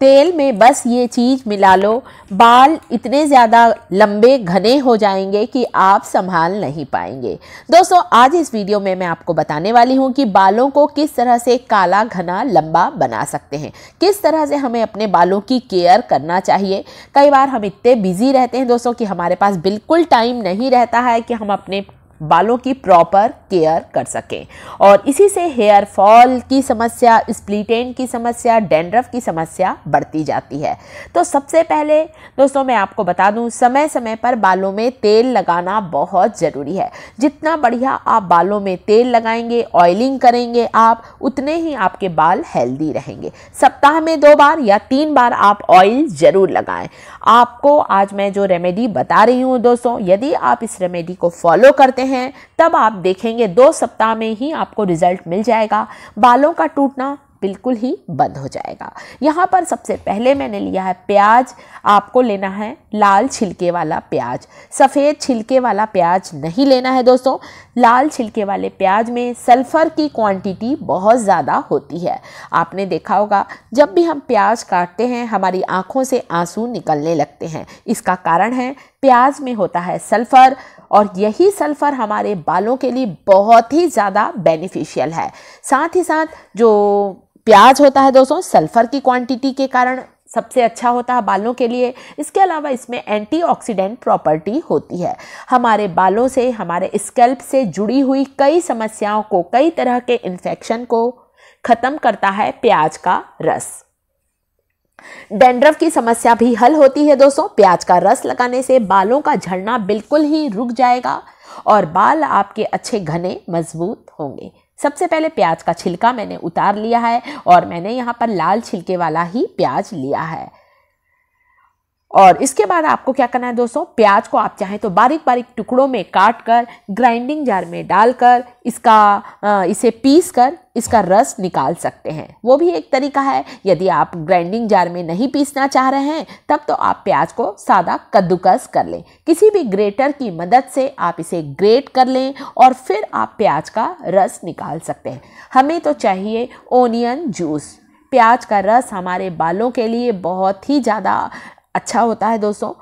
तेल में बस ये चीज़ मिला लो बाल इतने ज़्यादा लंबे घने हो जाएंगे कि आप संभाल नहीं पाएंगे दोस्तों आज इस वीडियो में मैं आपको बताने वाली हूँ कि बालों को किस तरह से काला घना लंबा बना सकते हैं किस तरह से हमें अपने बालों की केयर करना चाहिए कई बार हम इतने बिज़ी रहते हैं दोस्तों कि हमारे पास बिल्कुल टाइम नहीं रहता है कि हम अपने बालों की प्रॉपर केयर कर सकें और इसी से हेयर फॉल की समस्या स्प्लीटेन की समस्या डेंड्रफ की समस्या बढ़ती जाती है तो सबसे पहले दोस्तों मैं आपको बता दूं समय समय पर बालों में तेल लगाना बहुत ज़रूरी है जितना बढ़िया आप बालों में तेल लगाएंगे ऑयलिंग करेंगे आप उतने ही आपके बाल हेल्दी रहेंगे सप्ताह में दो बार या तीन बार आप ऑयल ज़रूर लगाएं आपको आज मैं जो रेमेडी बता रही हूँ दोस्तों यदि आप इस रेमेडी को फॉलो करते हैं हैं तब आप देखेंगे दो सप्ताह में ही आपको रिजल्ट मिल जाएगा बालों का टूटना बिल्कुल ही बंद हो जाएगा यहाँ पर सबसे पहले मैंने लिया है प्याज आपको लेना है लाल छिलके वाला प्याज सफ़ेद छिलके वाला प्याज नहीं लेना है दोस्तों लाल छिलके वाले प्याज में सल्फ़र की क्वांटिटी बहुत ज़्यादा होती है आपने देखा होगा जब भी हम प्याज काटते हैं हमारी आँखों से आंसू निकलने लगते हैं इसका कारण है प्याज में होता है सल्फ़र और यही सल्फ़र हमारे बालों के लिए बहुत ही ज़्यादा बेनिफिशियल है साथ ही साथ जो प्याज होता है दोस्तों सल्फर की क्वांटिटी के कारण सबसे अच्छा होता है बालों के लिए इसके अलावा इसमें एंटीऑक्सीडेंट प्रॉपर्टी होती है हमारे बालों से हमारे स्कैल्प से जुड़ी हुई कई समस्याओं को कई तरह के इन्फेक्शन को ख़त्म करता है प्याज का रस डेंड्रफ की समस्या भी हल होती है दोस्तों प्याज का रस लगाने से बालों का झड़ना बिल्कुल ही रुक जाएगा और बाल आपके अच्छे घने मजबूत होंगे सबसे पहले प्याज का छिलका मैंने उतार लिया है और मैंने यहाँ पर लाल छिलके वाला ही प्याज लिया है और इसके बाद आपको क्या करना है दोस्तों प्याज को आप चाहें तो बारीक बारीक टुकड़ों में काट कर ग्राइंडिंग जार में डालकर इसका इसे पीस कर इसका रस निकाल सकते हैं वो भी एक तरीका है यदि आप ग्राइंडिंग जार में नहीं पीसना चाह रहे हैं तब तो आप प्याज को सादा कद्दूकस कर लें किसी भी ग्रेटर की मदद से आप इसे ग्रेट कर लें और फिर आप प्याज का रस निकाल सकते हैं हमें तो चाहिए ओनियन जूस प्याज का रस हमारे बालों के लिए बहुत ही ज़्यादा अच्छा होता है दोस्तों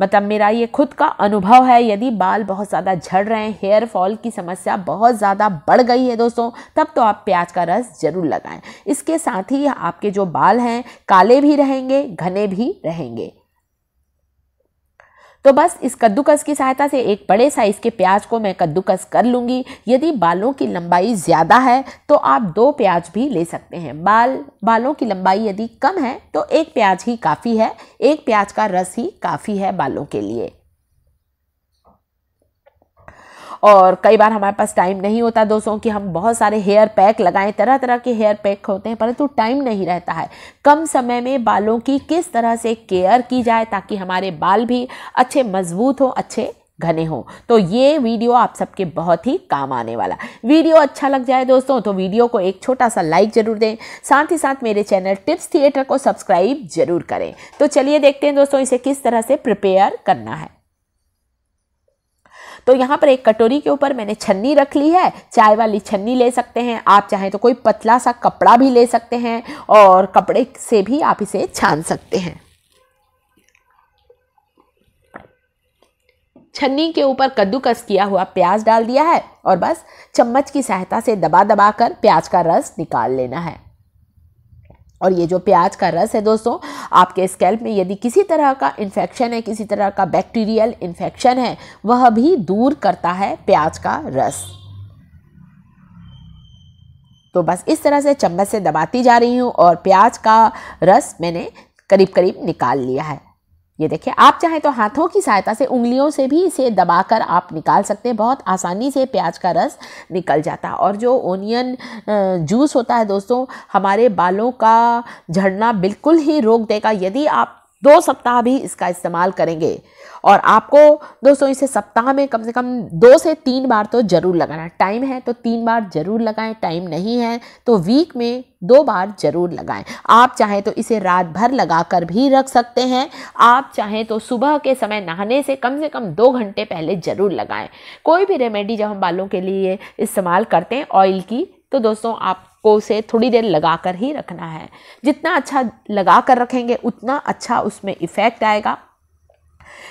मतलब मेरा ये खुद का अनुभव है यदि बाल बहुत ज़्यादा झड़ रहे हैं हेयर फॉल की समस्या बहुत ज़्यादा बढ़ गई है दोस्तों तब तो आप प्याज का रस ज़रूर लगाएं इसके साथ ही आपके जो बाल हैं काले भी रहेंगे घने भी रहेंगे तो बस इस कद्दूकस की सहायता से एक बड़े साइज़ के प्याज को मैं कद्दूकस कर लूँगी यदि बालों की लंबाई ज़्यादा है तो आप दो प्याज भी ले सकते हैं बाल बालों की लंबाई यदि कम है तो एक प्याज ही काफ़ी है एक प्याज का रस ही काफ़ी है बालों के लिए और कई बार हमारे पास टाइम नहीं होता दोस्तों कि हम बहुत सारे हेयर पैक लगाएं तरह तरह के हेयर पैक होते हैं परंतु टाइम नहीं रहता है कम समय में बालों की किस तरह से केयर की जाए ताकि हमारे बाल भी अच्छे मजबूत हों अच्छे घने हो तो ये वीडियो आप सबके बहुत ही काम आने वाला वीडियो अच्छा लग जाए दोस्तों तो वीडियो को एक छोटा सा लाइक जरूर दें साथ ही साथ मेरे चैनल टिप्स थिएटर को सब्सक्राइब जरूर करें तो चलिए देखते हैं दोस्तों इसे किस तरह से प्रिपेयर करना है तो यहाँ पर एक कटोरी के ऊपर मैंने छन्नी रख ली है चाय वाली छन्नी ले सकते हैं आप चाहें तो कोई पतला सा कपड़ा भी ले सकते हैं और कपड़े से भी आप इसे छान सकते हैं छन्नी के ऊपर कद्दूकस किया हुआ प्याज डाल दिया है और बस चम्मच की सहायता से दबा दबा कर प्याज का रस निकाल लेना है और ये जो प्याज का रस है दोस्तों आपके स्कैल्प में यदि किसी तरह का इन्फेक्शन है किसी तरह का बैक्टीरियल इन्फेक्शन है वह भी दूर करता है प्याज का रस तो बस इस तरह से चम्मच से दबाती जा रही हूँ और प्याज का रस मैंने करीब करीब निकाल लिया है ये देखिए आप चाहें तो हाथों की सहायता से उंगलियों से भी इसे दबाकर आप निकाल सकते हैं बहुत आसानी से प्याज का रस निकल जाता है और जो ओनियन जूस होता है दोस्तों हमारे बालों का झड़ना बिल्कुल ही रोक देगा यदि आप दो सप्ताह भी इसका इस्तेमाल करेंगे और आपको दोस्तों इसे सप्ताह में कम से कम दो से तीन बार तो ज़रूर लगाना टाइम है तो तीन बार ज़रूर लगाएं टाइम नहीं है तो वीक में दो बार ज़रूर लगाएं आप चाहें तो इसे रात भर लगाकर भी रख सकते हैं आप चाहें तो सुबह के समय नहाने से कम से कम दो घंटे पहले ज़रूर लगाएं कोई भी रेमेडी जब हम बालों के लिए इस्तेमाल करते हैं ऑयल की तो दोस्तों आप को उसे थोड़ी देर लगा कर ही रखना है जितना अच्छा लगा कर रखेंगे उतना अच्छा उसमें इफ़ेक्ट आएगा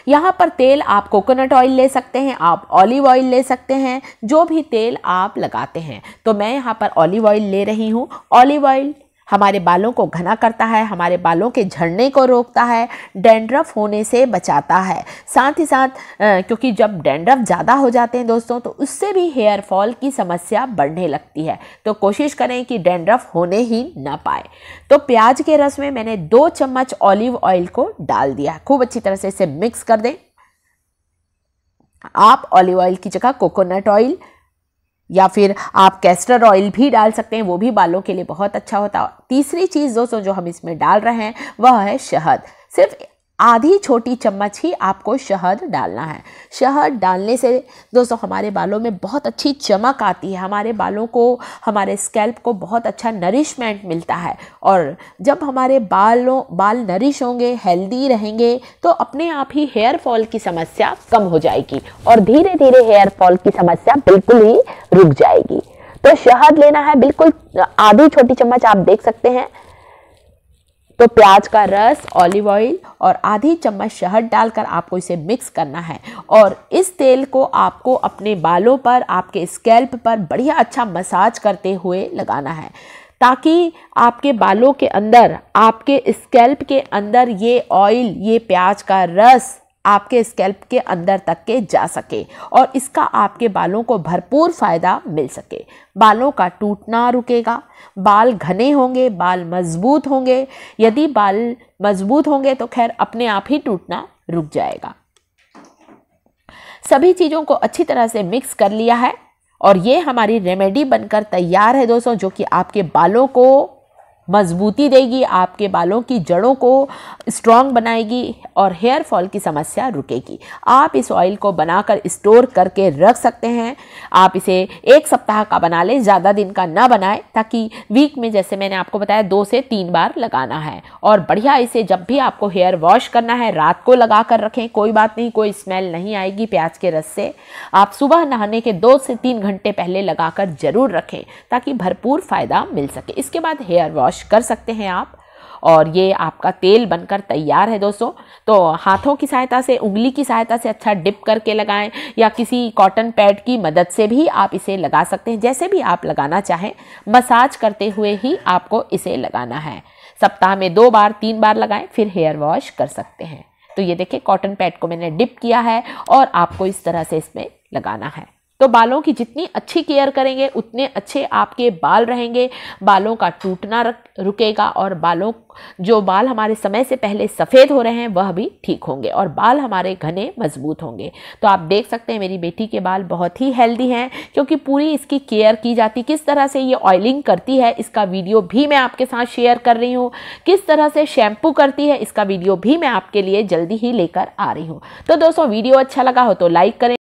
यहाँ पर तेल आप कोकोनट ऑयल ले सकते हैं आप ऑलिव ऑयल ले सकते हैं जो भी तेल आप लगाते हैं तो मैं यहाँ पर ऑलिव ऑयल ले रही हूँ ऑलिव ऑयल हमारे बालों को घना करता है हमारे बालों के झड़ने को रोकता है डेंड्रफ होने से बचाता है साथ ही साथ क्योंकि जब डेंड्रफ ज़्यादा हो जाते हैं दोस्तों तो उससे भी हेयर फॉल की समस्या बढ़ने लगती है तो कोशिश करें कि डेंड्रफ होने ही ना पाए तो प्याज के रस में मैंने दो चम्मच ऑलिव ऑयल को डाल दिया खूब अच्छी तरह से इसे मिक्स कर दें आप ऑलिव ऑयल की जगह कोकोनट ऑयल या फिर आप कैस्टर ऑयल भी डाल सकते हैं वो भी बालों के लिए बहुत अच्छा होता है तीसरी चीज़ दोस्तों जो हम इसमें डाल रहे हैं वह है शहद सिर्फ आधी छोटी चम्मच ही आपको शहद डालना है शहद डालने से दोस्तों हमारे बालों में बहुत अच्छी चमक आती है हमारे बालों को हमारे स्कैल्प को बहुत अच्छा नरिशमेंट मिलता है और जब हमारे बालों बाल नरिश होंगे हेल्दी रहेंगे तो अपने आप ही हेयर फॉल की समस्या कम हो जाएगी और धीरे धीरे हेयर फॉल की समस्या बिल्कुल ही रुक जाएगी तो शहद लेना है बिल्कुल आधी छोटी चम्मच आप देख सकते हैं तो प्याज का रस ऑलिव ऑयल और आधी चम्मच शहद डालकर आपको इसे मिक्स करना है और इस तेल को आपको अपने बालों पर आपके स्कैल्प पर बढ़िया अच्छा मसाज करते हुए लगाना है ताकि आपके बालों के अंदर आपके स्कैल्प के अंदर ये ऑयल ये प्याज का रस आपके स्कैल्प के अंदर तक के जा सके और इसका आपके बालों को भरपूर फ़ायदा मिल सके बालों का टूटना रुकेगा बाल घने होंगे बाल मजबूत होंगे यदि बाल मजबूत होंगे तो खैर अपने आप ही टूटना रुक जाएगा सभी चीज़ों को अच्छी तरह से मिक्स कर लिया है और ये हमारी रेमेडी बनकर तैयार है दोस्तों जो कि आपके बालों को मजबूती देगी आपके बालों की जड़ों को स्ट्रॉन्ग बनाएगी और हेयर फॉल की समस्या रुकेगी आप इस ऑयल को बनाकर स्टोर करके रख सकते हैं आप इसे एक सप्ताह का बना लें ज़्यादा दिन का ना बनाएं ताकि वीक में जैसे मैंने आपको बताया दो से तीन बार लगाना है और बढ़िया इसे जब भी आपको हेयर वॉश करना है रात को लगा कर रखें कोई बात नहीं कोई स्मेल नहीं आएगी प्याज के रस से आप सुबह नहाने के दो से तीन घंटे पहले लगा जरूर रखें ताकि भरपूर फ़ायदा मिल सके इसके बाद हेयर वॉश वॉश कर सकते हैं आप और ये आपका तेल बनकर तैयार है दोस्तों तो हाथों की सहायता से उंगली की सहायता से अच्छा डिप करके लगाएं या किसी कॉटन पैड की मदद से भी आप इसे लगा सकते हैं जैसे भी आप लगाना चाहें मसाज करते हुए ही आपको इसे लगाना है सप्ताह में दो बार तीन बार लगाएं फिर हेयर वॉश कर सकते हैं तो ये देखिए कॉटन पैड को मैंने डिप किया है और आपको इस तरह से इसमें लगाना है तो बालों की जितनी अच्छी केयर करेंगे उतने अच्छे आपके बाल रहेंगे बालों का टूटना रुकेगा और बालों जो बाल हमारे समय से पहले सफ़ेद हो रहे हैं वह भी ठीक होंगे और बाल हमारे घने मजबूत होंगे तो आप देख सकते हैं मेरी बेटी के बाल बहुत ही हेल्दी हैं क्योंकि पूरी इसकी केयर की जाती किस तरह से ये ऑयलिंग करती है इसका वीडियो भी मैं आपके साथ शेयर कर रही हूँ किस तरह से शैम्पू करती है इसका वीडियो भी मैं आपके लिए जल्दी ही लेकर आ रही हूँ तो दोस्तों वीडियो अच्छा लगा हो तो लाइक करें